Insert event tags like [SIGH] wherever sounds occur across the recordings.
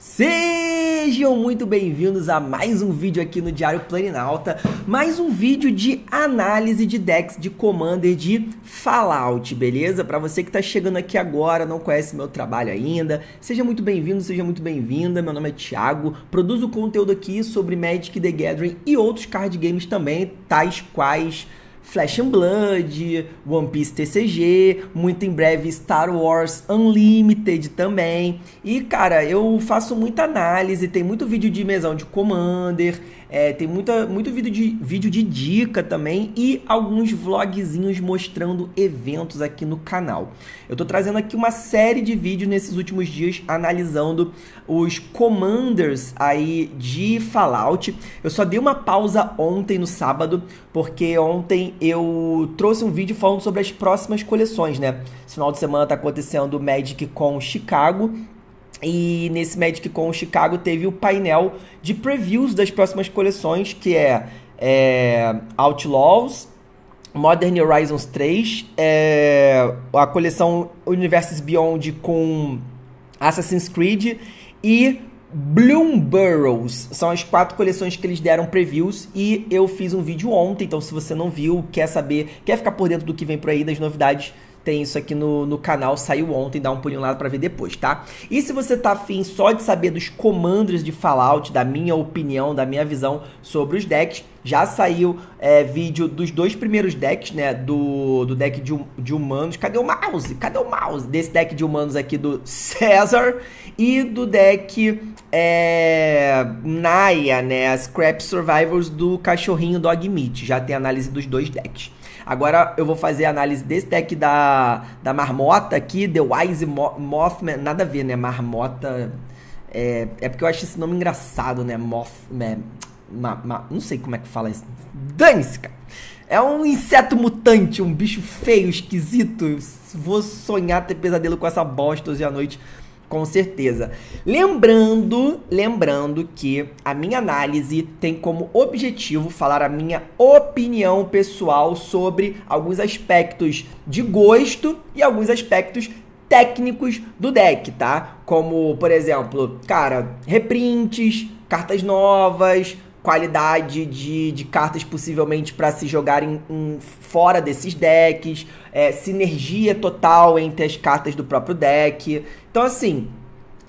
Sejam muito bem-vindos a mais um vídeo aqui no Diário Planinalta, mais um vídeo de análise de decks de Commander de Fallout, beleza? Para você que está chegando aqui agora, não conhece meu trabalho ainda, seja muito bem-vindo, seja muito bem-vinda, meu nome é Thiago, produzo conteúdo aqui sobre Magic the Gathering e outros card games também, tais quais Flash and Blood, One Piece TCG, muito em breve Star Wars Unlimited também. E cara, eu faço muita análise, tem muito vídeo de mesão de Commander, é, tem muita, muito vídeo de, vídeo de dica também e alguns vlogzinhos mostrando eventos aqui no canal. Eu estou trazendo aqui uma série de vídeos nesses últimos dias analisando os commanders aí de Fallout. Eu só dei uma pausa ontem no sábado, porque ontem eu trouxe um vídeo falando sobre as próximas coleções, né? Esse final de semana tá acontecendo o Magic com Chicago e nesse Magic Con Chicago teve o painel de previews das próximas coleções, que é, é Outlaws, Modern Horizons 3, é, a coleção Universes Beyond com Assassin's Creed e Bloom Burrows. São as quatro coleções que eles deram previews e eu fiz um vídeo ontem, então se você não viu, quer saber, quer ficar por dentro do que vem por aí, das novidades, tem isso aqui no, no canal, saiu ontem, dá um pulinho lá para ver depois, tá? E se você tá afim só de saber dos comandos de Fallout, da minha opinião, da minha visão sobre os decks, já saiu é, vídeo dos dois primeiros decks, né? Do, do deck de, de humanos. Cadê o mouse? Cadê o mouse? Desse deck de humanos aqui do [LAUGHS] César e do deck é, Naya, né? As Scrap Survivors do cachorrinho Dog Meat. Já tem análise dos dois decks. Agora eu vou fazer a análise desse deck da, da marmota aqui, The Wise Mothman. Nada a ver, né? Marmota. É, é porque eu acho esse nome engraçado, né? Mothman. Né? Ma, ma, não sei como é que fala isso. Dane-se, cara. É um inseto mutante, um bicho feio, esquisito. Vou sonhar ter pesadelo com essa bosta hoje à noite. Com certeza. Lembrando, lembrando que a minha análise tem como objetivo falar a minha opinião pessoal sobre alguns aspectos de gosto e alguns aspectos técnicos do deck, tá? Como, por exemplo, cara, reprints, cartas novas, qualidade de, de cartas possivelmente para se jogar em, fora desses decks, é, sinergia total entre as cartas do próprio deck. Então, assim,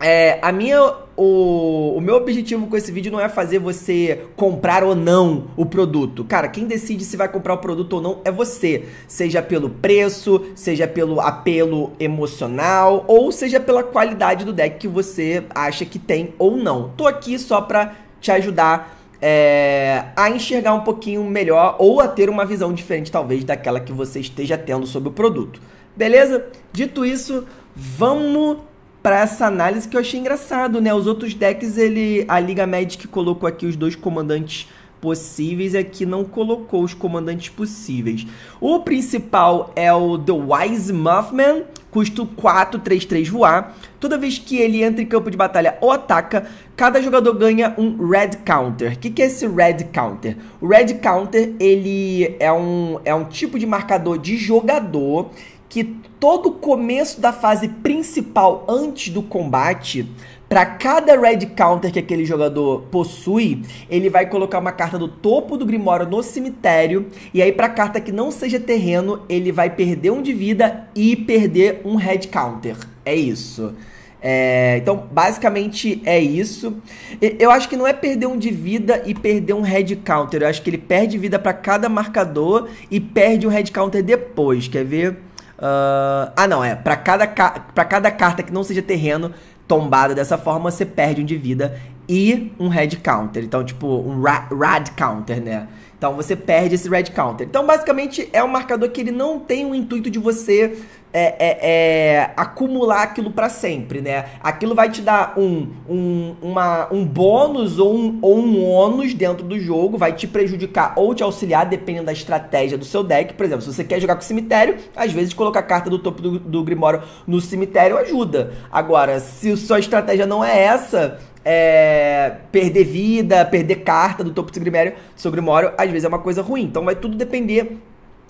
é, a minha, o, o meu objetivo com esse vídeo não é fazer você comprar ou não o produto. Cara, quem decide se vai comprar o produto ou não é você. Seja pelo preço, seja pelo apelo emocional, ou seja pela qualidade do deck que você acha que tem ou não. Tô aqui só pra te ajudar é, a enxergar um pouquinho melhor ou a ter uma visão diferente, talvez, daquela que você esteja tendo sobre o produto. Beleza? Dito isso, vamos para essa análise que eu achei engraçado, né? Os outros decks, ele a Liga Magic colocou aqui os dois comandantes possíveis é e aqui não colocou os comandantes possíveis. O principal é o The Wise Muffman, custo 4, 3, 3 voar. Toda vez que ele entra em campo de batalha ou ataca, cada jogador ganha um Red Counter. O que, que é esse Red Counter? O Red Counter, ele é um, é um tipo de marcador de jogador que todo o começo da fase principal antes do combate, para cada red counter que aquele jogador possui, ele vai colocar uma carta do topo do Grimório no cemitério. E aí, para carta que não seja terreno, ele vai perder um de vida e perder um red counter. É isso. É, então, basicamente é isso. Eu acho que não é perder um de vida e perder um red counter. Eu acho que ele perde vida para cada marcador e perde um red counter depois. Quer ver? Uh, ah, não, é. Para cada, pra cada carta que não seja terreno tombada dessa forma, você perde um de vida e um red counter. Então, tipo, um ra rad counter, né? Então você perde esse red counter. Então, basicamente, é um marcador que ele não tem o intuito de você é, é, é, acumular aquilo para sempre, né? Aquilo vai te dar um, um, uma, um bônus ou um, ou um ônus dentro do jogo, vai te prejudicar ou te auxiliar, dependendo da estratégia do seu deck. Por exemplo, se você quer jogar com cemitério, às vezes colocar a carta do topo do, do Grimório no cemitério ajuda. Agora, se sua estratégia não é essa, é, perder vida, perder carta do topo do Grimório, seu Grimório, às vezes é uma coisa ruim. Então vai tudo depender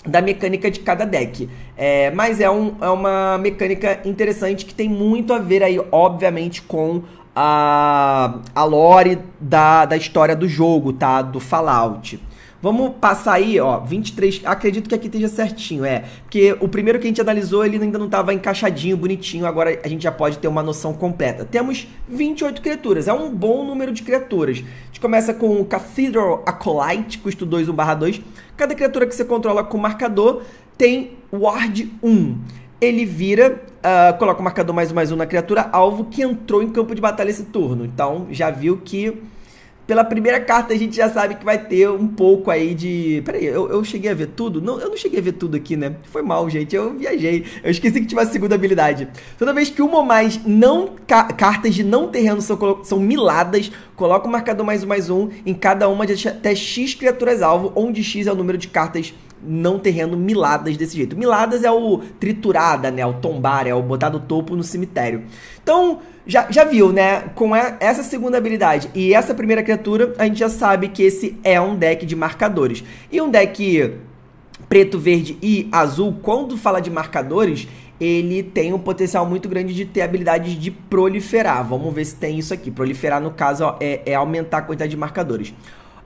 da mecânica de cada deck. É, mas é, um, é uma mecânica interessante que tem muito a ver aí, obviamente, com a, a lore da, da história do jogo, tá? Do Fallout. Vamos passar aí, ó, 23, acredito que aqui esteja certinho, é. Porque o primeiro que a gente analisou, ele ainda não estava encaixadinho, bonitinho, agora a gente já pode ter uma noção completa. Temos 28 criaturas, é um bom número de criaturas. A gente começa com o Cathedral Acolyte, custo 2, 1 barra 2. Cada criatura que você controla com marcador tem Ward 1. Ele vira, uh, coloca o marcador mais um mais um na criatura alvo que entrou em campo de batalha esse turno. Então, já viu que pela primeira carta a gente já sabe que vai ter um pouco aí de. Peraí, eu, eu cheguei a ver tudo? Não, eu não cheguei a ver tudo aqui, né? Foi mal, gente. Eu viajei. Eu esqueci que tinha uma segunda habilidade. Toda vez que uma ou mais não ca... cartas de não terreno são, são miladas, coloca o marcador mais um mais um em cada uma de até X criaturas alvo, onde X é o número de cartas não terreno miladas desse jeito. Miladas é o triturada, né? O tombar, é o botar do topo no cemitério. Então, já, já viu, né? Com essa segunda habilidade e essa primeira criatura, a gente já sabe que esse é um deck de marcadores. E um deck preto, verde e azul, quando fala de marcadores, ele tem um potencial muito grande de ter habilidades de proliferar. Vamos ver se tem isso aqui. Proliferar, no caso, ó, é, é aumentar a quantidade de marcadores.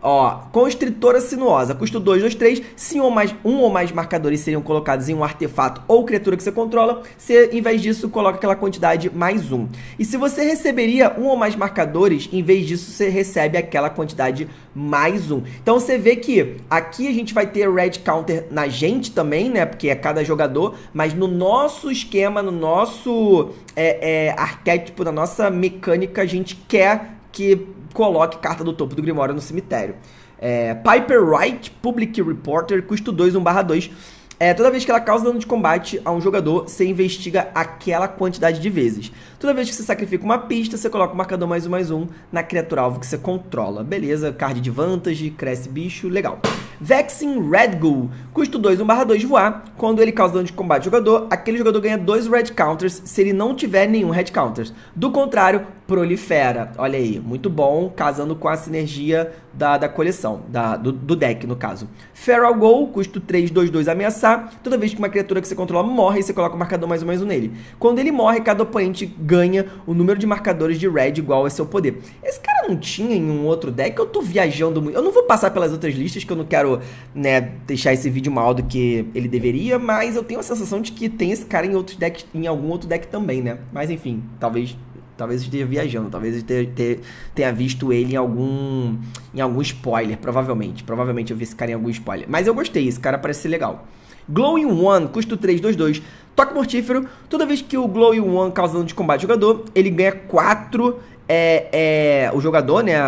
Ó, constritora sinuosa, custo 2, 2, 3. Se um ou, mais, um ou mais marcadores seriam colocados em um artefato ou criatura que você controla, você, em vez disso, coloca aquela quantidade mais um. E se você receberia um ou mais marcadores, em vez disso, você recebe aquela quantidade mais um. Então você vê que aqui a gente vai ter red counter na gente também, né? Porque é cada jogador, mas no nosso esquema, no nosso é, é, arquétipo, na nossa mecânica, a gente quer que coloque carta do topo do Grimório no cemitério. É, Piper Wright, Public Reporter, custo 2, 1 barra 2. É, toda vez que ela causa dano de combate a um jogador, você investiga aquela quantidade de vezes. Toda vez que você sacrifica uma pista, você coloca o marcador mais um mais um na criatura alvo que você controla. Beleza, card de vantagem cresce bicho, legal. Vexing Red Ghoul. Custo 2, 1 barra 2 voar. Quando ele causa dano de combate ao jogador, aquele jogador ganha 2 red counters se ele não tiver nenhum red counters. Do contrário, prolifera. Olha aí, muito bom, casando com a sinergia da, da coleção, da, do, do, deck, no caso. Feral Gol, custo 3, 2, 2, ameaçar. Toda vez que uma criatura que você controla morre, você coloca o marcador mais ou menos nele. Quando ele morre, cada oponente ganha o número de marcadores de red igual a seu poder. Esse cara não tinha em um outro deck? Eu tô viajando muito. Eu não vou passar pelas outras listas, que eu não quero, né, deixar esse vídeo mal do que ele deveria, mas eu tenho a sensação de que tem esse cara em, outros decks, em algum outro deck também, né? Mas enfim, talvez Talvez eu esteja viajando, talvez eu tenha visto ele em algum em algum spoiler, provavelmente. Provavelmente eu vi esse cara em algum spoiler. Mas eu gostei, esse cara parece ser legal. Glowing One, custo 322, toque mortífero. Toda vez que o Glowing One causa dano de combate ao jogador, ele ganha 4. É, é, o jogador, né,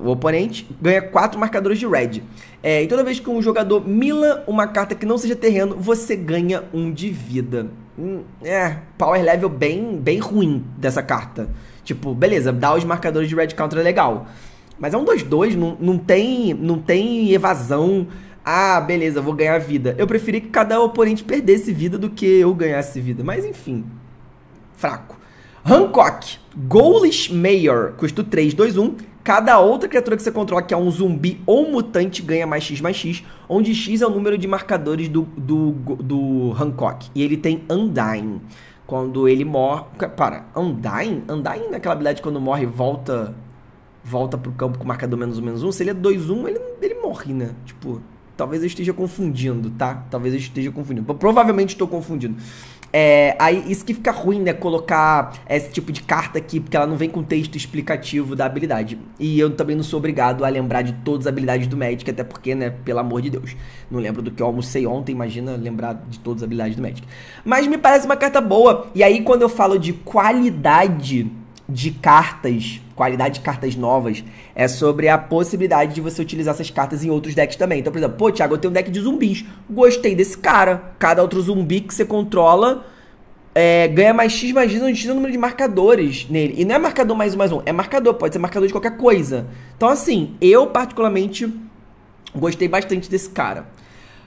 o oponente, ganha 4 marcadores de red. É, e toda vez que um jogador mila uma carta que não seja terreno, você ganha um de vida. Hum, é, power level bem, bem ruim dessa carta. Tipo, beleza, dá os marcadores de red counter é legal. Mas é um 2-2, não, não, tem, não tem evasão. Ah, beleza, vou ganhar vida. Eu preferi que cada oponente perdesse vida do que eu ganhasse vida. Mas enfim, fraco. Hancock, Goulish Mayor, custo 3, 2, 1. Cada outra criatura que você controla, que é um zumbi ou um mutante, ganha mais X mais X, onde X é o número de marcadores do, do, do Hancock. E ele tem Undying. Quando ele morre. Para, Undying? Undying naquela é habilidade quando morre volta volta pro campo com marcador menos um menos um. Se ele é 2-1, ele, ele morre, né? Tipo, talvez eu esteja confundindo, tá? Talvez eu esteja confundindo. Provavelmente estou confundindo. É, aí, isso que fica ruim, né? Colocar esse tipo de carta aqui, porque ela não vem com texto explicativo da habilidade. E eu também não sou obrigado a lembrar de todas as habilidades do Magic, até porque, né? Pelo amor de Deus. Não lembro do que eu almocei ontem, imagina lembrar de todas as habilidades do Magic. Mas me parece uma carta boa. E aí, quando eu falo de qualidade de cartas, qualidade de cartas novas, é sobre a possibilidade de você utilizar essas cartas em outros decks também. Então, por exemplo, pô, Thiago, eu tenho um deck de zumbis. Gostei desse cara. Cada outro zumbi que você controla é, ganha mais X mais X, X o é número de marcadores nele. E não é marcador mais um mais um, é marcador, pode ser marcador de qualquer coisa. Então, assim, eu particularmente gostei bastante desse cara.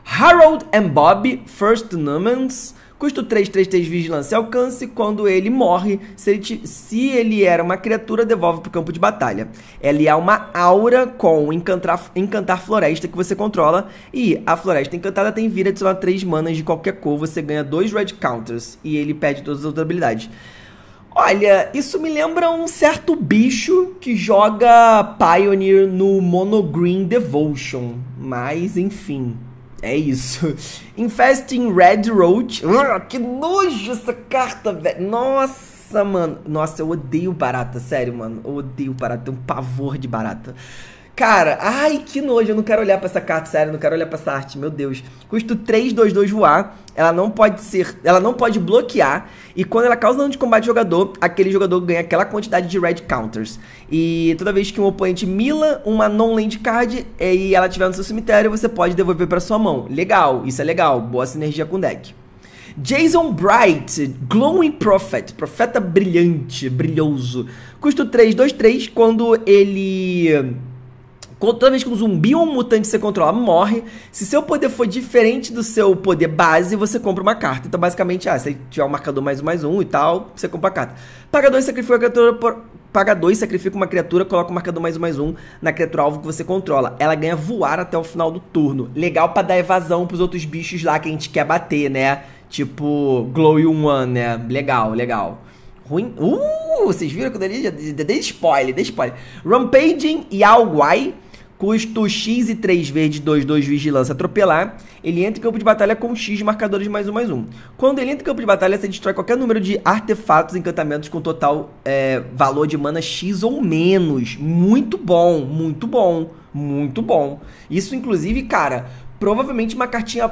Harold and Bob First Nummans Custo 3, 3, 3 vigilância e alcance. Quando ele morre, se ele, te... se ele era uma criatura, devolve para o campo de batalha. Ele é uma aura com encantar, encantar floresta que você controla. E a floresta encantada tem vira adicionar 3 manas de qualquer cor. Você ganha 2 red counters e ele perde todas as outras habilidades. Olha, isso me lembra um certo bicho que joga Pioneer no Monogreen Devotion. Mas, enfim. É isso. Infesting Red Road. Ah, que nojo essa carta, velho. Nossa, mano. Nossa, eu odeio barata, sério, mano. Eu odeio barata. Tenho um pavor de barata. Cara, ai, que nojo, eu não quero olhar para essa carta, sério, eu não quero olhar para essa arte, meu Deus. Custo 3, 2, 2 voar, ela não pode ser, ela não pode bloquear, e quando ela causa dano de combate ao jogador, aquele jogador ganha aquela quantidade de red counters. E toda vez que um oponente mila uma non-land card é, e ela tiver no seu cemitério, você pode devolver para sua mão. Legal, isso é legal, boa sinergia com o deck. Jason Bright, Glowing Prophet, profeta brilhante, brilhoso. Custo 3, 2, 3, quando ele Toda vez que um zumbi ou um mutante você controla morre, se seu poder for diferente do seu poder base, você compra uma carta. Então, basicamente, ah, se tiver um marcador mais um, mais um e tal, você compra a carta. Paga dois, sacrifica uma criatura. Por... Paga dois, sacrifica uma criatura, coloca o marcador mais um, mais um na criatura alvo que você controla. Ela ganha voar até o final do turno. Legal para dar evasão pros outros bichos lá que a gente quer bater, né? Tipo, Glow One, né? Legal, legal. Ruim. Uh, vocês viram que eu dei, dei spoiler, dei spoiler. Rampaging Yao Guai custo X e 3 verde 2, 2 vigilância atropelar, ele entra em campo de batalha com X de marcadores mais um mais um. Quando ele entra em campo de batalha, você destrói qualquer número de artefatos, encantamentos com total é, valor de mana X ou menos. Muito bom, muito bom, muito bom. Isso, inclusive, cara, provavelmente uma cartinha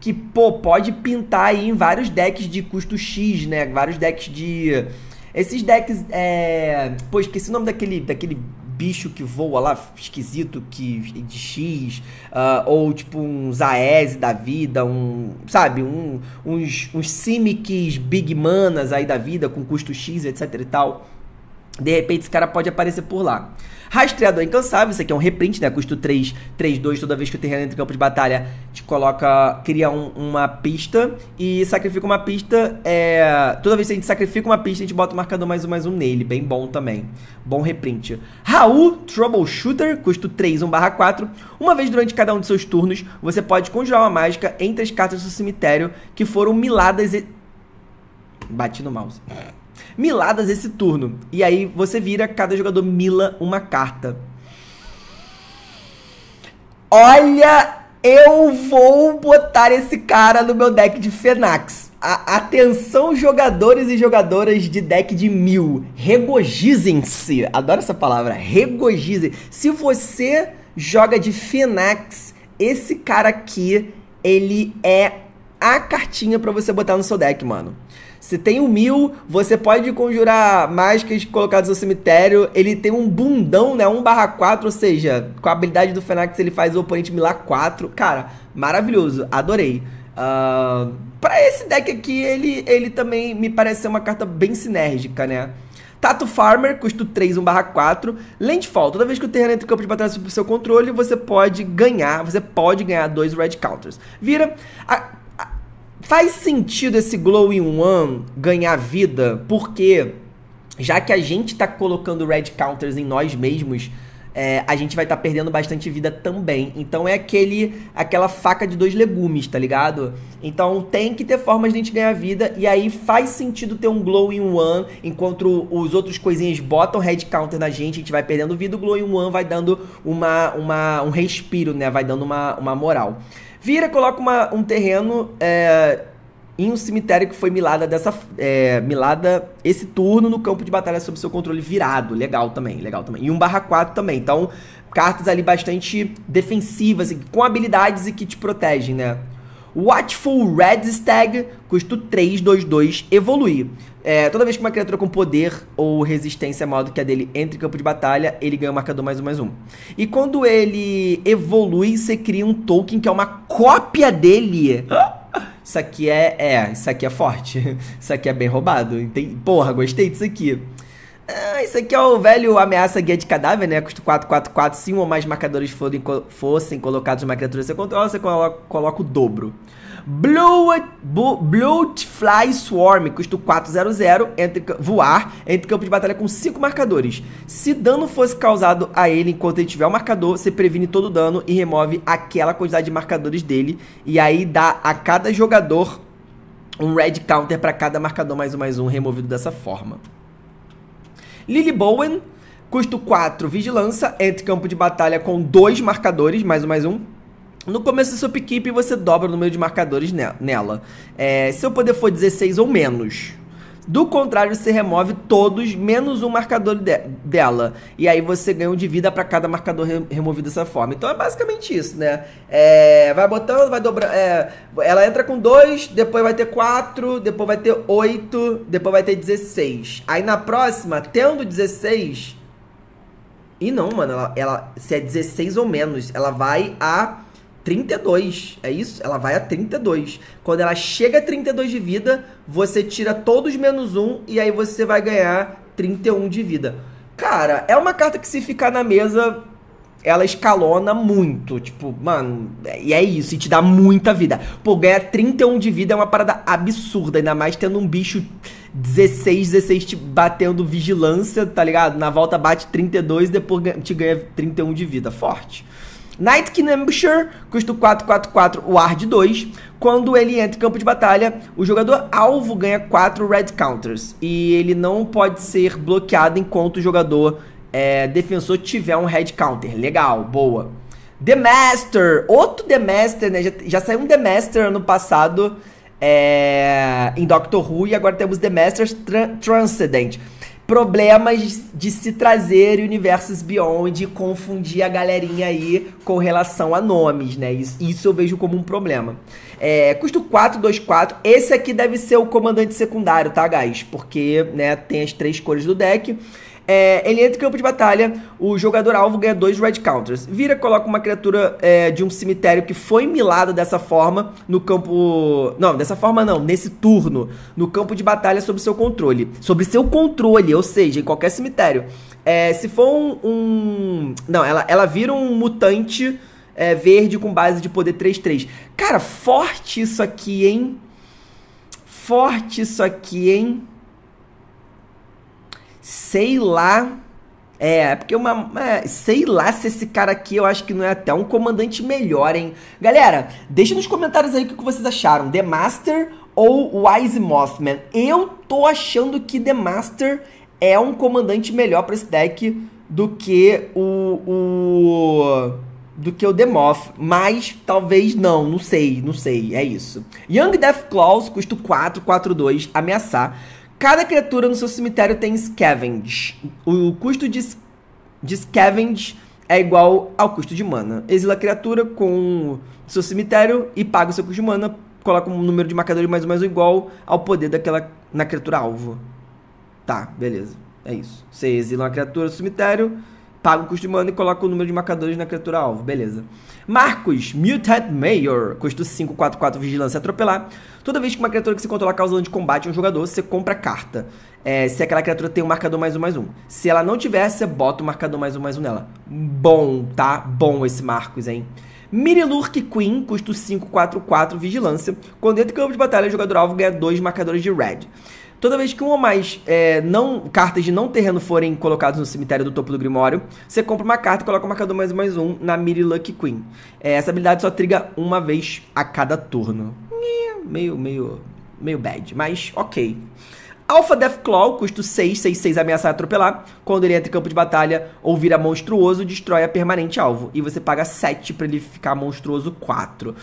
que, pô, pode pintar aí em vários decks de custo X, né? Vários decks de. Esses decks. É... Pô, esqueci o nome daquele. daquele bicho que voa lá, esquisito, que é de X, uh, ou tipo uns aes da vida, um, sabe, um, uns, uns Simics Big Manas aí da vida, com custo X, etc e tal. De repente esse cara pode aparecer por lá. Rastreador incansável, isso aqui é um reprint, né? Custo 3, 3, 2, toda vez que o terreno entra em campo de batalha, te coloca, cria um, uma pista e sacrifica uma pista, é... Toda vez que a gente sacrifica uma pista, a gente bota o marcador mais um, mais um nele, bem bom também. Bom reprint. Raul, Troubleshooter, custo 3, 1 barra 4. Uma vez durante cada um de seus turnos, você pode conjurar uma mágica entre as cartas do seu cemitério que foram miladas e... Bati no mouse miladas esse turno. E aí você vira, cada jogador mila uma carta. Olha, eu vou botar esse cara no meu deck de Fenax. A atenção, jogadores e jogadoras de deck de mil. regozijem se Adoro essa palavra. Regogijem. Se você joga de Fenax, esse cara aqui, ele é a cartinha para você botar no seu deck, mano. Se tem um mil, você pode conjurar mágicas colocadas no cemitério. Ele tem um bundão, né? 1 barra 4, ou seja, com a habilidade do Fenax ele faz o oponente milar 4. Cara, maravilhoso, adorei. Uh, ah, para esse deck aqui, ele, ele também me parece ser uma carta bem sinérgica, né? Tato Farmer, custo 3, 1 barra 4. Landfall, toda vez que o terreno entra em campo de batalha sob seu controle, você pode ganhar, você pode ganhar dois Red Counters. Vira, a, Faz sentido esse Glow in One ganhar vida, porque já que a gente está colocando red counters em nós mesmos, é, a gente vai estar tá perdendo bastante vida também. Então é aquele aquela faca de dois legumes, tá ligado? Então tem que ter formas de a gente ganhar vida. E aí faz sentido ter um Glow in One, enquanto os outros coisinhas botam red counter na gente, a gente vai perdendo vida, o Glow in One vai dando uma, uma, um respiro, né? Vai dando uma, uma moral. Vira, coloca uma, um terreno é, em um cemitério que foi milada dessa. É, milada esse turno no campo de batalha sob seu controle virado. Legal também, legal também. E um barra 4 também. Então, cartas ali bastante defensivas, com habilidades e que te protegem, né? Watchful Red Stag, custo 3, 2, 2, evoluir. É, toda vez que uma criatura com poder ou resistência maior do que a dele entra em campo de batalha, ele ganha o um marcador mais um mais um. E quando ele evolui, você cria um token que é uma cópia dele. [LAUGHS] Isso aqui é. É, isso aqui é forte. [LAUGHS] Isso aqui é bem roubado. Entendi. Porra, gostei disso aqui. Ah, isso aqui é o velho ameaça guia de cadáver, né? Custa 4, 4. Se um ou mais marcadores fossem colocados numa criatura que você controla, você coloca, coloca o dobro. Blow, Fly Swarm, custo 400, entre, voar, entre campo de batalha com 5 marcadores. Se dano fosse causado a ele enquanto ele tiver o marcador, você previne todo o dano e remove aquela quantidade de marcadores dele. E aí dá a cada jogador um red counter para cada marcador mais um mais um removido dessa forma. Lily Bowen, custo 4, vigilância, entre campo de batalha com dois marcadores, mais um mais um no começo da sua equipe, você dobra o número de marcadores nela. É, seu poder for 16 ou menos. Do contrário, você remove todos menos um marcador de dela. E aí você ganha um de vida para cada marcador re removido dessa forma. Então é basicamente isso, né? É, vai botando, vai dobrando. É, ela entra com 2, depois vai ter 4, depois vai ter 8, depois vai ter 16. Aí na próxima, tendo 16. E não, mano, ela, ela se é 16 ou menos, ela vai a 32, é isso? Ela vai a 32. Quando ela chega a 32 de vida, você tira todos menos um e aí você vai ganhar 31 de vida. Cara, é uma carta que se ficar na mesa, ela escalona muito. Tipo, mano, e é isso, e te dá muita vida. Pô, ganhar 31 de vida é uma parada absurda, ainda mais tendo um bicho 16, 16 te batendo vigilância, tá ligado? Na volta bate 32 e depois te ganha 31 de vida. Forte. Knight Ambusher, custa 444 Ward 2. Quando ele entra em campo de batalha, o jogador alvo ganha 4 Red Counters. E ele não pode ser bloqueado enquanto o jogador é, defensor tiver um Red Counter. Legal, boa. The Master, outro The Master, né? Já, já saiu um The Master ano passado é, em Doctor Who e agora temos The Master Tran Transcendent problemas de se trazer universos Beyond e confundir a galerinha aí com relação a nomes, né? Isso, isso eu vejo como um problema. É, custo 424. Esse aqui deve ser o comandante secundário, tá, guys? Porque, né, tem as três cores do deck. É, ele entra em campo de batalha, o jogador alvo ganha dois red counters. Vira, coloca uma criatura é, de um cemitério que foi milada dessa forma no campo. Não, dessa forma não, nesse turno. No campo de batalha sob seu controle. Sobre seu controle, ou seja, em qualquer cemitério. É, se for um, um. não, ela, ela vira um mutante é, verde com base de poder 3-3. Cara, forte isso aqui, hein? Forte isso aqui, hein? sei lá. É, é porque uma, uma, é, Sei lá se esse cara aqui eu acho que não é até um comandante melhor, hein? Galera, deixa nos comentários aí o que vocês acharam: The Master ou Wise Mothman? Eu tô achando que The Master é um comandante melhor para esse deck do que o, o. do que o Demoth, mas talvez não, não sei, não sei, é isso. Young Death Claws, custo 4, 4, 2, ameaçar. Cada criatura no seu cemitério tem scavenge. O custo de, de scavenge é igual ao custo de mana. Exila a criatura com seu cemitério e paga o seu custo de mana, coloca um número de marcadores mais ou menos igual ao poder daquela na criatura alvo. Tá, beleza. É isso. Você exila uma criatura no cemitério, paga o custo humano e coloca o número de marcadores na criatura alvo, beleza. Marcos, Mutant Mayor, custo 544 Vigilância Atropelar. Toda vez que uma criatura que se controla causa dano de combate a um jogador, você compra a carta. É, se aquela criatura tem um marcador mais um mais um. Se ela não tiver, você bota o marcador mais um mais um nela. Bom, tá? Bom esse Marcos, hein? Mirilurk Queen, custo 544 Vigilância. Quando entra em campo de batalha, o jogador alvo ganha dois marcadores de red. Toda vez que um ou mais é, não, cartas de não terreno forem colocadas no cemitério do topo do Grimório, você compra uma carta e coloca o marcador mais mais um na Miri Lucky Queen. É, essa habilidade só triga uma vez a cada turno. Meio, meio, meio bad, mas ok. Alpha Deathclaw, custo 6, 6, 6, ameaçar atropelar. Quando ele entra em campo de batalha ou vira monstruoso, destrói a permanente alvo. E você paga 7 para ele ficar monstruoso 4.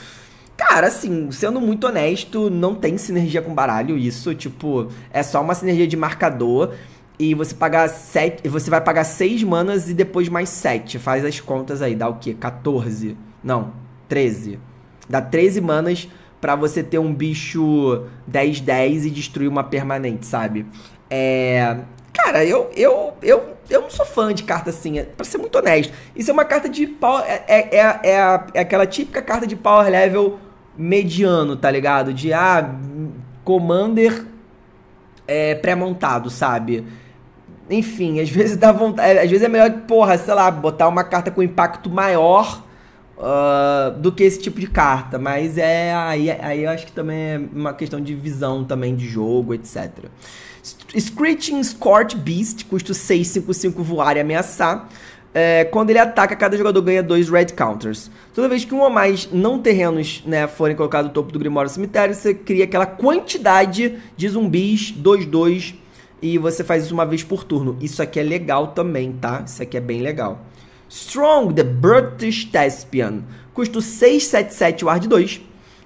Cara, assim, sendo muito honesto, não tem sinergia com baralho isso. Tipo, é só uma sinergia de marcador. E você pagar sete, você vai pagar 6 manas e depois mais 7. Faz as contas aí, dá o quê? 14. Não, 13. Dá 13 manas para você ter um bicho 10-10 e destruir uma permanente, sabe? É. Cara, eu, eu, eu, eu não sou fã de carta assim, é, pra ser muito honesto. Isso é uma carta de power. É, é, é, é, é aquela típica carta de power level mediano, tá ligado? De ah, commander é, pré-montado, sabe? Enfim, às [LAUGHS] vezes dá vontade. É, às vezes é melhor, porra, sei lá, botar uma carta com impacto maior uh, do que esse tipo de carta. Mas é. Aí, aí eu acho que também é uma questão de visão também de jogo, etc. Screeching Scorch Beast, custo 6, 5, 5 voar e ameaçar. É, quando ele ataca, cada jogador ganha dois red counters. Toda vez que um ou mais não terrenos né, forem colocados no topo do Grimório Cemitério, você cria aquela quantidade de zumbis 2-2 e você faz isso uma vez por turno. Isso aqui é legal também, tá? Isso aqui é bem legal. Strong, the British Thespian. Custo 677, ward 2.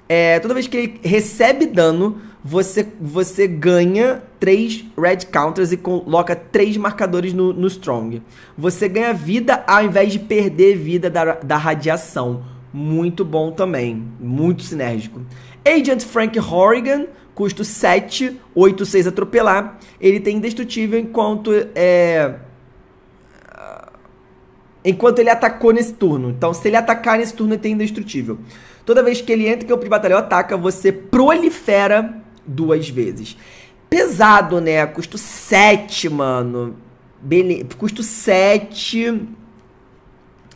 É, toda vez que ele recebe dano, você, você ganha 3 red counters e coloca 3 marcadores no, no strong. Você ganha vida ao invés de perder vida da, da radiação. Muito bom também, muito sinérgico. Agent Frank Horrigan, custo 7, 8, 6 atropelar. Ele tem indestrutível enquanto é enquanto ele atacou nesse turno. Então, se ele atacar nesse turno, ele tem indestrutível. Toda vez que ele entra em campo de batalha ou ataca, você prolifera duas vezes. Pesado, né? Custo 7, mano. Bene... Custo 7.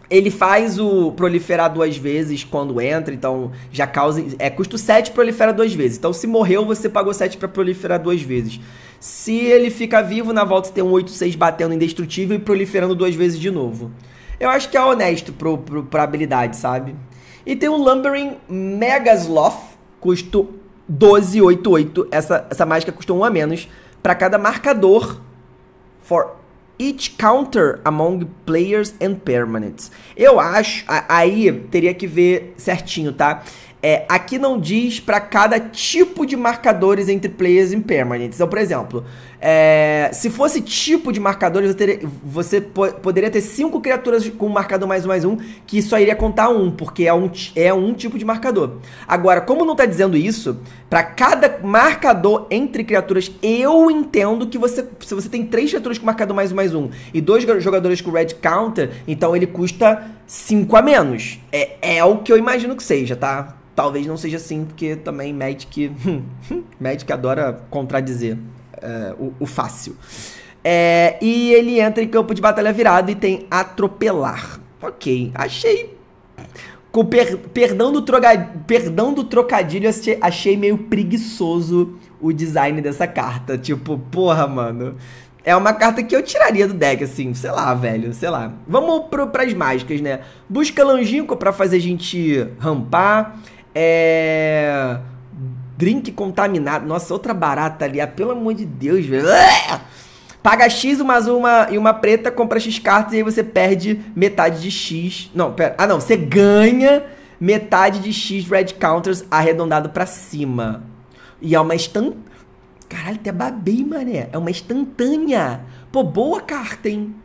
Ele faz o proliferar duas vezes quando entra, então já causa. É custo 7, prolifera duas vezes. Então se morreu, você pagou 7 para proliferar duas vezes. Se ele fica vivo, na volta tem um 8-6 batendo indestrutível e proliferando duas vezes de novo. Eu acho que é honesto pro, pro, pra habilidade, sabe? E tem o Lumbering Megasloth, custo 1288. Essa, essa mágica custou um a menos para cada marcador. For each counter among players and permanents. Eu acho. A, aí teria que ver certinho, tá? É, aqui não diz para cada tipo de marcadores entre players e permanents. Então, por exemplo, é, se fosse tipo de marcadores, você, teria, você po poderia ter cinco criaturas com marcador mais um mais um, que só iria contar um, porque é um, é um tipo de marcador. Agora, como não está dizendo isso, para cada marcador entre criaturas, eu entendo que você. Se você tem três criaturas com marcador mais um mais um e dois jogadores com red counter, então ele custa 5 a menos. É, é o que eu imagino que seja, tá? Talvez não seja assim, porque também Magic. [LAUGHS] Magic adora contradizer uh, o, o, fácil. É, e ele entra em campo de batalha virado e tem atropelar. Ok, achei. Com per, perdão, do troca perdão do trocadilho, achei, achei meio preguiçoso o design dessa carta. Tipo, porra, mano. É uma carta que eu tiraria do deck, assim, sei lá, velho, sei lá. Vamos pro, pras mágicas, né? Busca Longínquo pra fazer a gente rampar. É drink contaminado. Nossa, outra barata ali. Ah, pelo amor de Deus, velho. Ah! Paga X, uma azul uma, e uma preta, compra X cartas e aí você perde metade de X. Não, pera. Ah, não. Você ganha metade de X red counters arredondado para cima. E é uma instantânea. Caralho, até babei, mané. É uma instantânea. Pô, boa carta, hein?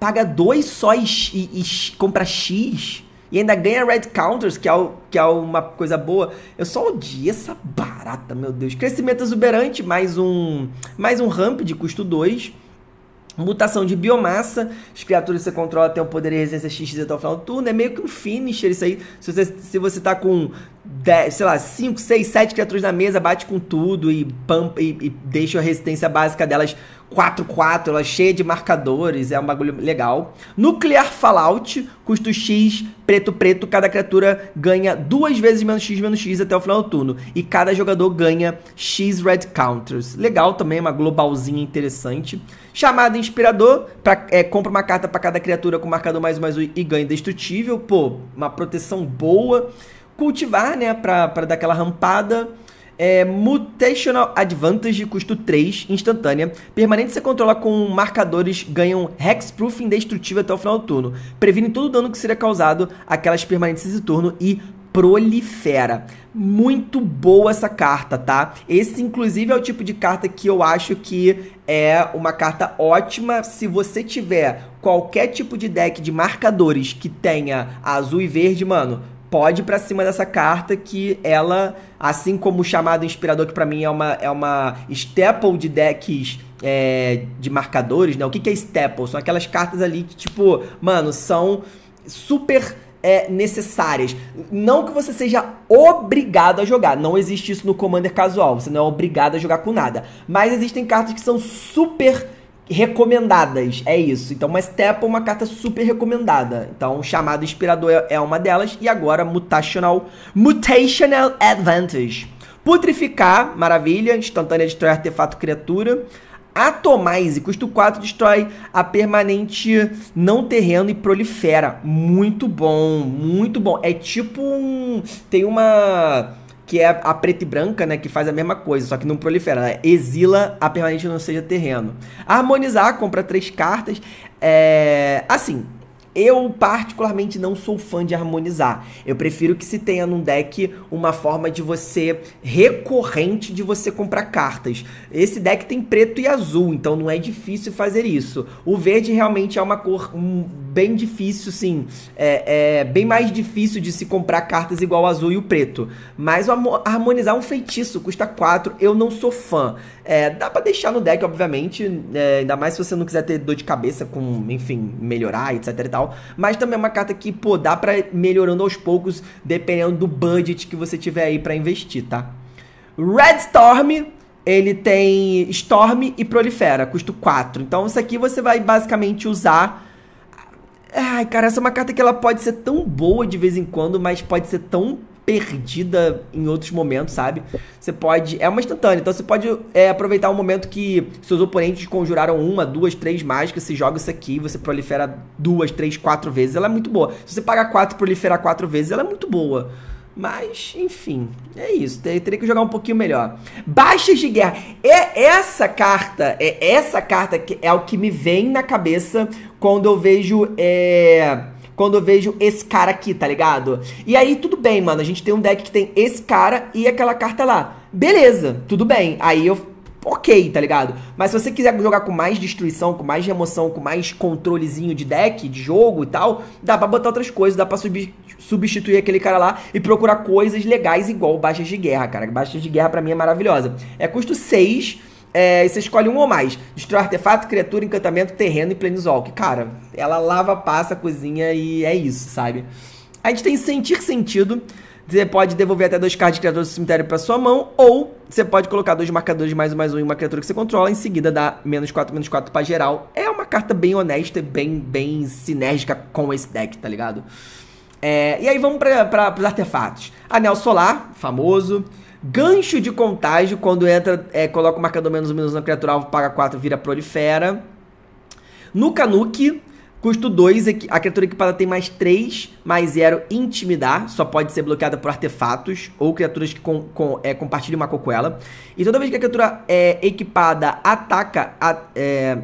Paga dois só e, e, e compra X e ainda ganha Red Counters, que é, o, que é uma coisa boa. Eu só odiei essa barata, meu Deus. Crescimento exuberante, mais um, mais um ramp de custo 2. Mutação de biomassa, as criaturas que você controla têm o poder e resistência XX até o final do turno, é meio que um finisher isso aí. Se você, se você tá com, 10, sei lá, 5, 6, 7 criaturas na mesa, bate com tudo e, pump, e, e deixa a resistência básica delas 4-4, ela é cheia de marcadores, é um bagulho legal. Nuclear Fallout, custo X, preto, preto, cada criatura ganha duas vezes menos X, menos X até o final do turno. E cada jogador ganha X Red Counters. Legal também, uma globalzinha interessante. Chamada Inspirador, pra, é, compra uma carta para cada criatura com marcador mais um, mais um e ganha Indestrutível. Pô, uma proteção boa. Cultivar, né, pra, pra dar aquela rampada. É, Mutational Advantage, custo 3, instantânea. Permanente você controla com marcadores, ganham Hexproof indestrutível até o final do turno. Previne todo o dano que seria causado aquelas permanentes de turno e prolifera. Muito boa essa carta, tá? Esse, inclusive, é o tipo de carta que eu acho que é uma carta ótima se você tiver qualquer tipo de deck de marcadores que tenha azul e verde, mano pode ir pra cima dessa carta que ela, assim como o chamado inspirador, que para mim é uma, é uma staple de decks é, de marcadores, né? O que, que é staple? São aquelas cartas ali que, tipo, mano, são super é, necessárias. Não que você seja obrigado a jogar. Não existe isso no Commander casual. Você não é obrigado a jogar com nada. Mas existem cartas que são super necessárias recomendadas, é isso. Então, uma step é uma carta super recomendada. Então, chamado inspirador é uma delas e agora mutational, mutational advantage. Putrificar, maravilha, instantânea destrói artefato criatura. Atomize, custo 4, destrói a permanente não terreno e prolifera. Muito bom, muito bom. É tipo um. Tem uma que é a preta e branca, né, que faz a mesma coisa, só que não prolifera, né? exila a permanente não seja terreno. Harmonizar, compra três cartas. É... Assim, eu particularmente não sou fã de harmonizar. Eu prefiro que se tenha num deck uma forma de você recorrente de você comprar cartas. Esse deck tem preto e azul, então não é difícil fazer isso. O verde realmente é uma cor um, bem difícil, sim. É, é, bem mais difícil de se comprar cartas igual o azul e o preto. Mas harmonizar um feitiço custa 4, eu não sou fã. É, dá para deixar no deck, obviamente, é, ainda mais se você não quiser ter dor de cabeça com, enfim, melhorar, etc e tal. Mas também é uma carta que, pô, dá pra ir melhorando aos poucos, dependendo do budget que você tiver aí para investir, tá? Red Storm ele tem Storm e Prolifera, custo 4. Então isso aqui você vai basicamente usar... Ai, cara, essa é uma carta que ela pode ser tão boa de vez em quando, mas pode ser tão perdida em outros momentos, sabe? Você pode... É uma instantânea, então você pode é, aproveitar um momento que seus oponentes conjuraram uma, duas, três mágicas, você joga isso aqui, você prolifera duas, três, quatro vezes, ela é muito boa. Se você pagar quatro e proliferar quatro vezes, ela é muito boa. Mas, enfim, é isso. Teria que jogar um pouquinho melhor. Baixas de guerra. É essa carta, é essa carta que é o que me vem na cabeça quando eu vejo. É, quando eu vejo esse cara aqui, tá ligado? E aí, tudo bem, mano. A gente tem um deck que tem esse cara e aquela carta lá. Beleza, tudo bem. Aí eu ok, tá ligado? Mas se você quiser jogar com mais destruição, com mais remoção, com mais controlezinho de deck, de jogo e tal, dá pra botar outras coisas, dá pra subir, substituir aquele cara lá e procurar coisas legais igual Baixas de Guerra, cara. Baixas de Guerra para mim é maravilhosa. É custo 6 é, você escolhe um ou mais. Destrói artefato, criatura, encantamento, terreno e planeswalk. Cara, ela lava, passa, cozinha e é isso, sabe? A gente tem sentir sentido. Você pode devolver até dois cards de criatura do cemitério para sua mão, ou você pode colocar dois marcadores mais um mais um em uma criatura que você controla, em seguida dá menos 4, menos 4 pra geral. É uma carta bem honesta e bem, bem sinérgica com esse deck, tá ligado? É, e aí vamos para os artefatos. Anel solar, famoso. Gancho de contágio, quando entra, é, coloca o marcador menos um menos na criatura alvo, paga 4, vira prolifera. Nuka Nuke, custo 2, a criatura equipada tem mais 3, mais 0, intimidar, só pode ser bloqueada por artefatos ou criaturas que com, com, é, compartilham uma cocuela. E toda vez que a criatura é, equipada ataca a, é,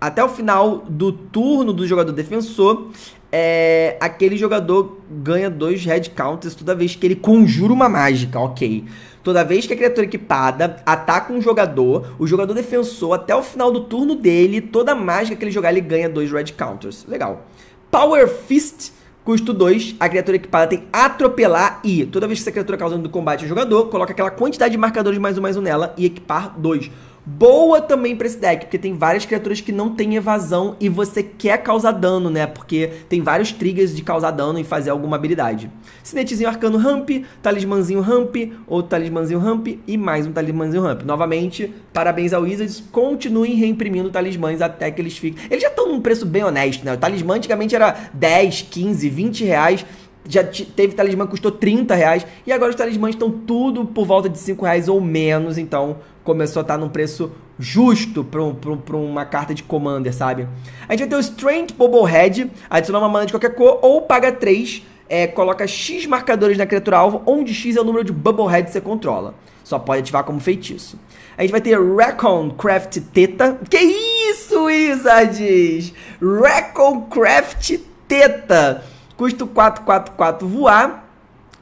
até o final do turno do jogador defensor, é, aquele jogador ganha dois red counters toda vez que ele conjura uma mágica, ok. Toda vez que a criatura equipada ataca um jogador, o jogador defensor, até o final do turno dele, toda mágica que ele jogar, ele ganha dois red counters. Legal. Power Fist, custo 2, a criatura equipada tem atropelar e toda vez que essa criatura causa um do combate ao jogador, coloca aquela quantidade de marcadores mais um mais um nela e equipar dois boa também pra esse deck, porque tem várias criaturas que não tem evasão e você quer causar dano, né? Porque tem vários triggers de causar dano e fazer alguma habilidade. Cinetezinho arcano ramp, talismãzinho ramp, outro talismãzinho ramp e mais um talismãzinho ramp. Novamente, parabéns ao Wizards, continuem reimprimindo talismãs até que eles fiquem... Eles já estão num preço bem honesto, né? O talismã antigamente era 10, 15, 20 reais já teve talismã que custou 30 reais e agora os talismãs estão tudo por volta de 5 reais ou menos, então começou a estar num preço justo para uma carta de Commander, sabe? A gente vai ter o Strength Bobblehead, adicionar uma mana de qualquer cor, ou paga 3, é, coloca X marcadores na criatura alvo, onde X é o número de Bubblehead que você controla. Só pode ativar como feitiço. A gente vai ter Recon Craft Teta. Que isso, Wizards? Recon Craft Teta. Custo 444 voar.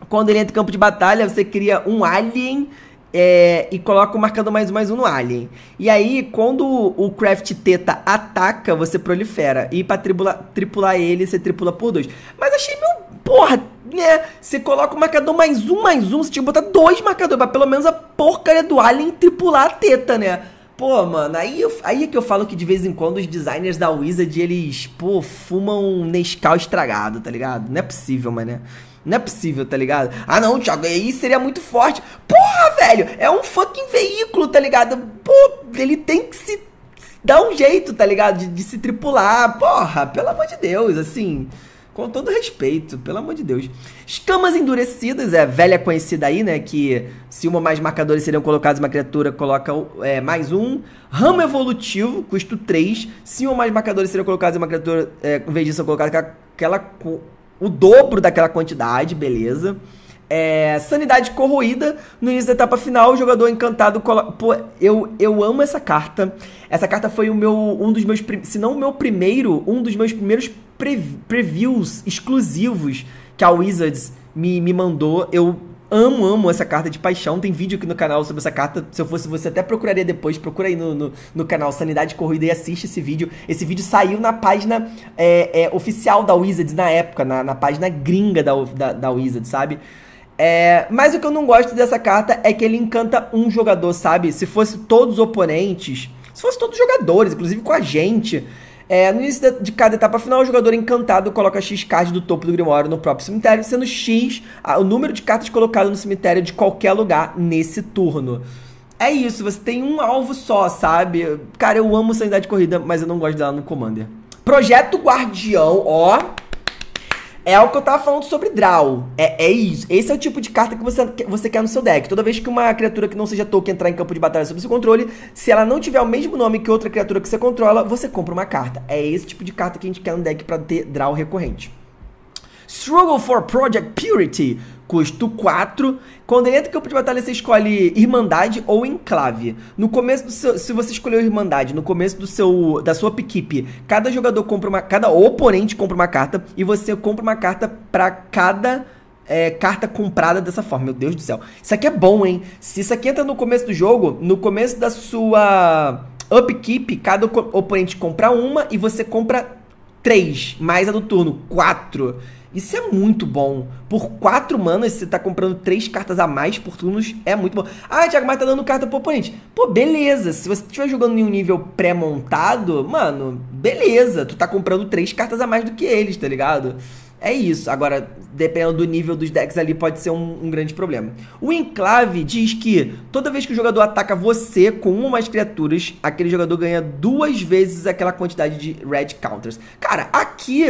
Quando ele entra em campo de batalha, você cria um alien é, e coloca o marcador mais um mais um no alien. E aí, quando o craft teta tá, ataca, você prolifera. E pra tripula, tripular ele, você tripula por dois. Mas achei meu. Porra, né? Você coloca o marcador mais um mais um, você tinha que botar dois marcadores, pra pelo menos a porcaria do alien tripular a teta, né? Pô, mano, aí, eu, aí é que eu falo que de vez em quando os designers da Wizard, eles, pô, fumam um Nescau estragado, tá ligado? Não é possível, mano, né? Não é possível, tá ligado? Ah, não, Thiago, aí seria muito forte. Porra, velho, é um fucking veículo, tá ligado? Pô, ele tem que se dar um jeito, tá ligado? De, de se tripular. Porra, pelo amor de Deus, assim. Com todo respeito, pelo amor de Deus. Escamas endurecidas, é velha conhecida aí, né? Que se uma mais marcadores seriam colocados, uma criatura coloca é, mais um. Ramo evolutivo, custo 3. Se uma mais marcadores seriam colocados, uma criatura, é, em vez disso, é colocada aquela o dobro daquela quantidade, beleza. É, sanidade corroída. No início da etapa final, o jogador encantado. Pô, eu, eu amo essa carta. Essa carta foi o meu, um dos meus. Se não o meu primeiro, um dos meus primeiros pre previews exclusivos que a Wizards me, me mandou. Eu amo, amo essa carta de paixão. Tem vídeo aqui no canal sobre essa carta. Se eu fosse você, até procuraria depois. Procura aí no, no, no canal Sanidade Corrida e assiste esse vídeo. Esse vídeo saiu na página é, é, oficial da Wizards na época, na, na página gringa da, da, da Wizards, sabe? É, mas o que eu não gosto dessa carta é que ele encanta um jogador, sabe? Se fosse todos os oponentes, se fosse todos os jogadores, inclusive com a gente, é, no início de cada etapa final, o jogador encantado coloca X cards do topo do Grimório no próprio cemitério, sendo X o número de cartas colocadas no cemitério de qualquer lugar nesse turno. É isso, você tem um alvo só, sabe? Cara, eu amo sanidade corrida, mas eu não gosto dela no Commander. Projeto Guardião, ó. É o que eu tava falando sobre draw. É, é isso. Esse é o tipo de carta que você, que você quer no seu deck. Toda vez que uma criatura que não seja token entrar em campo de batalha sob seu controle, se ela não tiver o mesmo nome que outra criatura que você controla, você compra uma carta. É esse tipo de carta que a gente quer no deck para ter draw recorrente. Struggle for Project Purity custo 4. Quando ele entra em campo de batalha, você escolhe Irmandade ou Enclave. No começo do seu, se você escolheu Irmandade, no começo do seu da sua equipe, cada jogador compra uma, cada oponente compra uma carta e você compra uma carta para cada é, carta comprada dessa forma. Meu Deus do céu. Isso aqui é bom, hein? Se isso aqui entra no começo do jogo, no começo da sua upkeep, cada oponente compra uma e você compra três, mais a do turno, quatro. Isso é muito bom. Por quatro manas, você tá comprando três cartas a mais por turnos, é muito bom. Ah, Thiago, mas tá dando carta pro oponente. Pô, beleza. Se você estiver jogando em um nível pré-montado, mano, beleza. Tu tá comprando três cartas a mais do que eles, tá ligado? É isso. Agora, dependendo do nível dos decks ali, pode ser um, um, grande problema. O Enclave diz que toda vez que o jogador ataca você com uma ou mais criaturas, aquele jogador ganha duas vezes aquela quantidade de red counters. Cara, aqui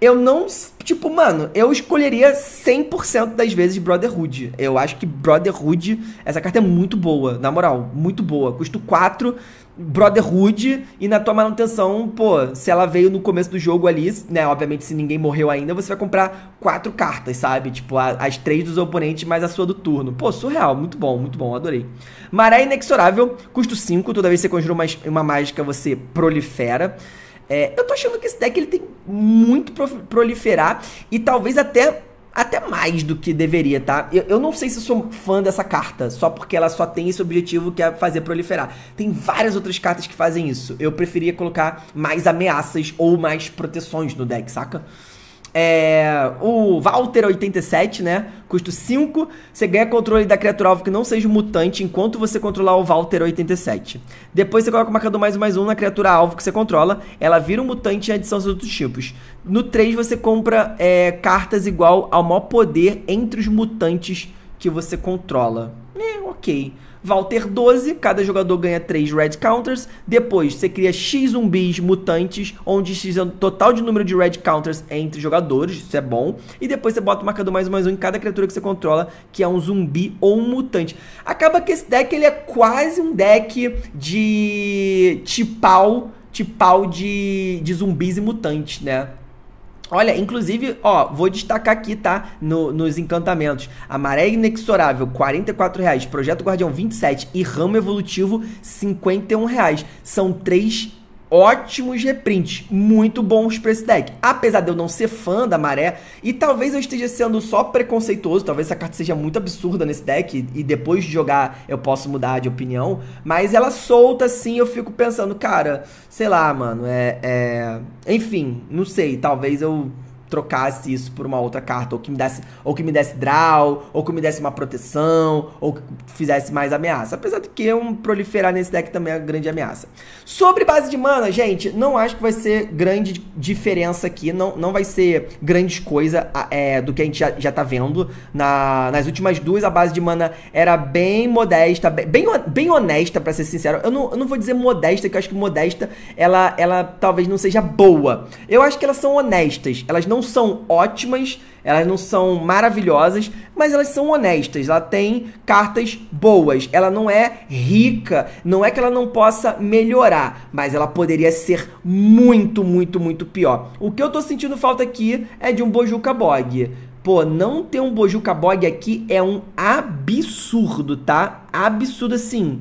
eu não. Tipo, mano, eu escolheria 100% das vezes Brotherhood. Eu acho que Brotherhood, essa carta é muito boa, na moral, muito boa. Custo 4 brotherhood e na tua manutenção, pô, se ela veio no começo do jogo ali, né, obviamente se ninguém morreu ainda, você vai comprar quatro cartas, sabe? Tipo, a, as três dos oponentes mais a sua do turno. Pô, surreal, muito bom, muito bom, adorei. Maré Inexorável, custo 5, toda vez que você conjura uma, uma mágica, você prolifera. É, eu tô achando que esse deck ele tem muito proliferar e talvez até até mais do que deveria, tá? Eu, eu, não sei se sou fã dessa carta, só porque ela só tem esse objetivo que é fazer proliferar. Tem várias outras cartas que fazem isso. Eu preferia colocar mais ameaças ou mais proteções no deck, saca? É, o Walter87, né? Custo 5. Você ganha controle da criatura alvo que não seja mutante enquanto você controlar o Walter87. Depois você coloca o marcador mais um mais um na criatura alvo que você controla. Ela vira um mutante em adição aos outros tipos. No 3, você compra é, cartas igual ao maior poder entre os mutantes que você controla. É, ok. Valter 12, cada jogador ganha 3 red counters. Depois você cria X zumbis mutantes, onde X é o total de número de red counters entre jogadores, isso é bom. E depois você bota o marcador mais um mais um em cada criatura que você controla, que é um zumbi ou um mutante. Acaba que esse deck ele é quase um deck de tipal, tipal de, de zumbis e mutantes, né? Olha, inclusive, ó, vou destacar aqui, tá? No, nos encantamentos. Maré Inexorável, R$ reais. Projeto Guardião, 27. E Ramo Evolutivo, R$ reais. São três ótimos reprints, muito bons para esse deck. Apesar de eu não ser fã da maré, e talvez eu esteja sendo só preconceituoso, talvez essa carta seja muito absurda nesse deck, e depois de jogar eu posso mudar de opinião, mas ela solta assim, eu fico pensando, cara, sei lá, mano, é. é... Enfim, não sei, talvez eu trocasse isso por uma outra carta, ou que me desse, ou que me desse draw, ou que me desse uma proteção, ou que fizesse mais ameaça. Apesar de que um proliferar nesse deck também é uma grande ameaça. Sobre base de mana, gente, não acho que vai ser grande diferença aqui, não, não vai ser grande coisa é, do que a gente já, já tá vendo. Na, nas últimas duas, a base de mana era bem modesta, bem, bem honesta, para ser sincero. Eu não, eu não vou dizer modesta, que eu acho que modesta, ela, ela talvez não seja boa. Eu acho que elas são honestas, elas não não são ótimas, elas não são maravilhosas, mas elas são honestas. Ela tem cartas boas. Ela não é rica, não é que ela não possa melhorar, mas ela poderia ser muito, muito, muito pior. O que eu tô sentindo falta aqui é de um Bojuka Bog. Pô, não ter um Bojuka Bog aqui é um absurdo, tá? Absurdo assim.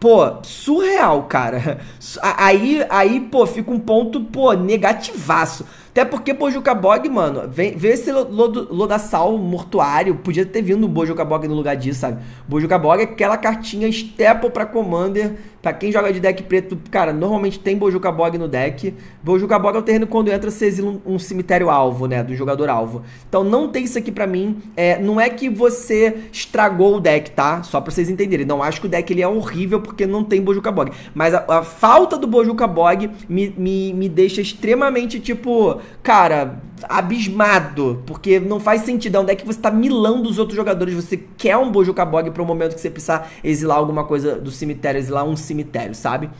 Pô, surreal, cara. [LAUGHS] Aí, aí, pô, fica um ponto, pô, negativaço. Até porque Bojukabog, mano, vem, vê esse Lodassal mortuário, podia ter vindo o Bojukabog no lugar disso, sabe? Bojukabog é aquela cartinha Staple pra Commander, pra quem joga de deck preto, cara, normalmente tem Bojukabog no deck. Bojukabog é o terreno quando entra, você exila um, um cemitério alvo, né, do jogador alvo. Então não tem isso aqui pra mim, é, não é que você estragou o deck, tá? Só pra vocês entenderem, não acho que o deck ele é horrível porque não tem Bojukabog. Mas a, a falta do Bojukabog me, me, me deixa extremamente, tipo cara, abismado, porque não faz sentido. Onde é que você tá milando os outros jogadores? Você quer um Bojo Cabog para o momento que você precisar exilar alguma coisa do cemitério, exilar um cemitério, sabe?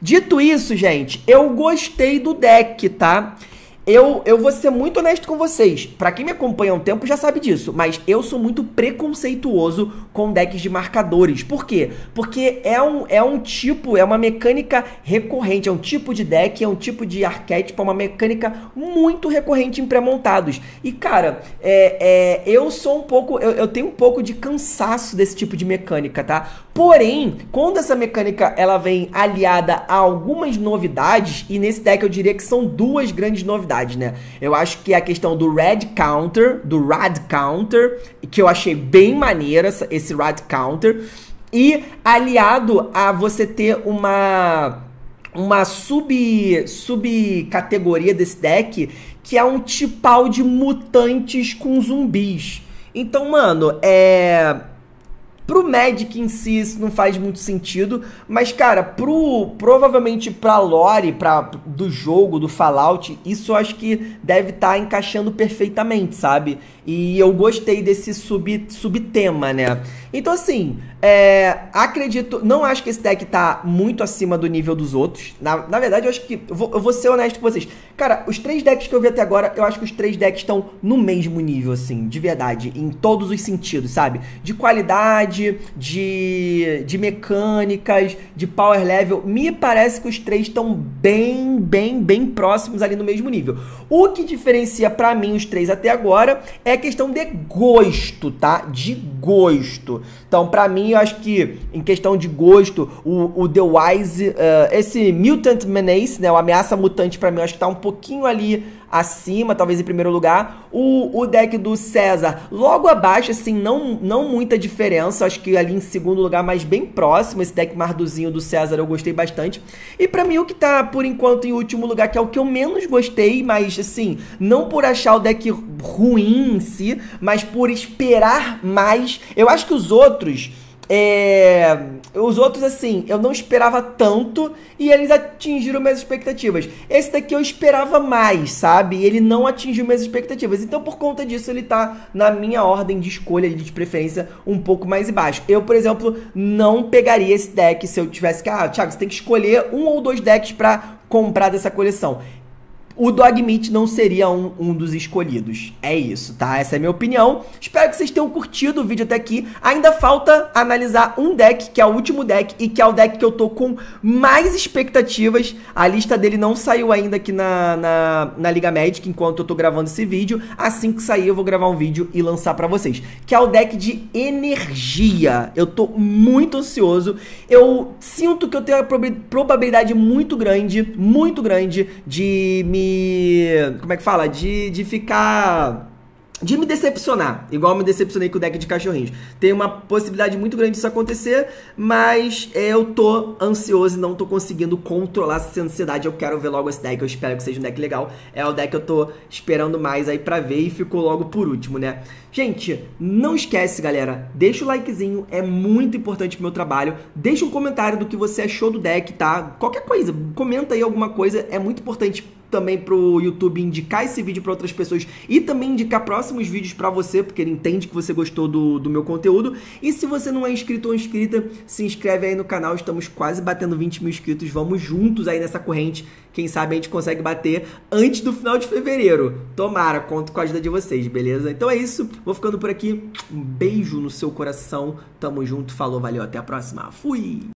Dito isso, gente, eu gostei do deck, tá? Eu, eu vou ser muito honesto com vocês. Para quem me acompanha há um tempo já sabe disso, mas eu sou muito preconceituoso com decks de marcadores. Por quê? Porque é um, é um tipo, é uma mecânica recorrente, é um tipo de deck, é um tipo de arquétipo, é uma mecânica muito recorrente em pré-montados. E cara, é, é, eu sou um pouco, eu, eu tenho um pouco de cansaço desse tipo de mecânica, tá? Porém, quando essa mecânica ela vem aliada a algumas novidades, e nesse deck eu diria que são duas grandes novidades, né? Eu acho que é a questão do Red Counter, do Rad Counter, que eu achei bem maneira esse Rad Counter, e aliado a você ter uma uma sub subcategoria desse deck que é um tipal de mutantes com zumbis. Então, mano, é Pro Magic em si isso não faz muito sentido, mas cara, pro provavelmente pra lore, pra do jogo, do Fallout, isso eu acho que deve estar tá encaixando perfeitamente, sabe? E eu gostei desse sub, subtema, né? Então, assim, é, acredito. Não acho que esse deck tá muito acima do nível dos outros. Na, na verdade, eu acho que. Eu vou, eu vou, ser honesto com vocês. Cara, os três decks que eu vi até agora, eu acho que os três decks estão no mesmo nível, assim, de verdade. Em todos os sentidos, sabe? De qualidade, de, de mecânicas, de power level. Me parece que os três estão bem, bem, bem próximos ali no mesmo nível. O que diferencia para mim os três até agora é a questão de gosto, tá? De gosto. Então, para mim, eu acho que em questão de gosto, o, o The Wise, uh, esse Mutant Menace, né, o Ameaça Mutante, para mim, eu acho que tá um pouquinho ali acima, talvez em primeiro lugar. O, o deck do César logo abaixo, assim, não, não muita diferença. Acho que ali em segundo lugar, mas bem próximo. Esse deck marduzinho do César eu gostei bastante. E para mim, o que tá por enquanto em último lugar, que é o que eu menos gostei, mas assim, não por achar o deck ruim em si, mas por esperar mais. Eu acho que os outros é, os outros, assim, eu não esperava tanto e eles atingiram minhas expectativas. Esse daqui eu esperava mais, sabe? ele não atingiu minhas expectativas. Então, por conta disso, ele tá na minha ordem de escolha de preferência um pouco mais embaixo. Eu, por exemplo, não pegaria esse deck se eu tivesse que. Ah, Thiago, você tem que escolher um ou dois decks pra comprar dessa coleção o Dog Meat não seria um, um, dos escolhidos. É isso, tá? Essa é a minha opinião. Espero que vocês tenham curtido o vídeo até aqui. Ainda falta analisar um deck, que é o último deck, e que é o deck que eu tô com mais expectativas. A lista dele não saiu ainda aqui na, na, na Liga Magic, enquanto eu tô gravando esse vídeo. Assim que sair, eu vou gravar um vídeo e lançar para vocês. Que é o deck de energia. Eu tô muito ansioso. Eu sinto que eu tenho a probabilidade muito grande, muito grande, de me como é que fala? De, de ficar. De me decepcionar, igual me decepcionei com o deck de cachorrinhos. Tem uma possibilidade muito grande disso acontecer, mas é, eu tô ansioso e não tô conseguindo controlar essa ansiedade. Eu quero ver logo esse deck, eu espero que seja um deck legal. É o deck que eu tô esperando mais aí pra ver e ficou logo por último, né? Gente, não esquece, galera, deixa o likezinho, é muito importante pro meu trabalho. Deixa um comentário do que você achou do deck, tá? Qualquer coisa, comenta aí alguma coisa, é muito importante também pro YouTube indicar esse vídeo para outras pessoas e também indicar próximos vídeos para você, porque ele entende que você gostou do, do meu conteúdo. E se você não é inscrito ou inscrita, se inscreve aí no canal, estamos quase batendo 20 mil inscritos, vamos juntos aí nessa corrente quem sabe a gente consegue bater antes do final de fevereiro. Tomara, conto com a ajuda de vocês, beleza? Então é isso, vou ficando por aqui. Um beijo no seu coração. Tamo junto, falou, valeu, até a próxima. Fui!